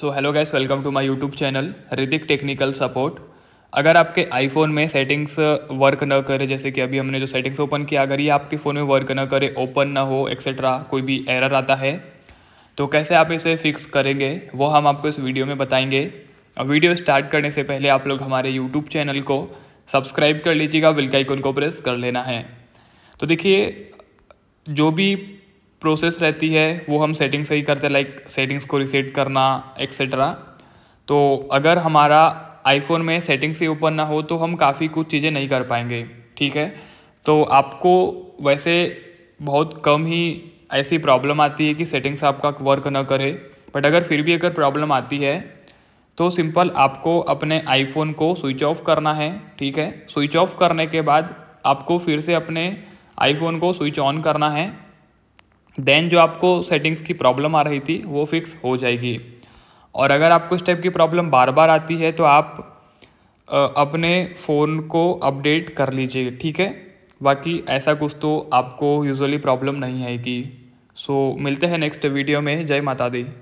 so hello guys welcome to my YouTube channel Hrithik technical support अगर आपके iPhone में settings work ना करे जैसे कि अभी हमने जो सेटिंग्स ओपन किया अगर ये आपके फ़ोन में वर्क ना करे ओपन ना हो एक्सेट्रा कोई भी एरर आता है तो कैसे आप इसे फिक्स करेंगे वो हम आपको इस वीडियो में बताएंगे वीडियो स्टार्ट करने से पहले आप लोग हमारे यूट्यूब चैनल को सब्सक्राइब कर लीजिएगा बिल्काइकन को प्रेस कर लेना है तो देखिए जो भी प्रोसेस रहती है वो हम सेटिंग से ही करते हैं लाइक सेटिंग्स को रिसेट करना एक्सेट्रा तो अगर हमारा आईफोन में सेटिंग्स से ओपन ना हो तो हम काफ़ी कुछ चीज़ें नहीं कर पाएंगे ठीक है तो आपको वैसे बहुत कम ही ऐसी प्रॉब्लम आती है कि सेटिंग्स से आपका वर्क ना करे बट अगर फिर भी अगर प्रॉब्लम आती है तो सिंपल आपको अपने आईफोन को स्विच ऑफ करना है ठीक है स्विच ऑफ करने के बाद आपको फिर से अपने आईफोन को स्विच ऑन करना है देन जो आपको सेटिंग्स की प्रॉब्लम आ रही थी वो फिक्स हो जाएगी और अगर आपको इस टाइप की प्रॉब्लम बार बार आती है तो आप अपने फ़ोन को अपडेट कर लीजिए ठीक है बाकी ऐसा कुछ तो आपको यूजुअली प्रॉब्लम नहीं आएगी सो मिलते हैं नेक्स्ट वीडियो में जय माता दी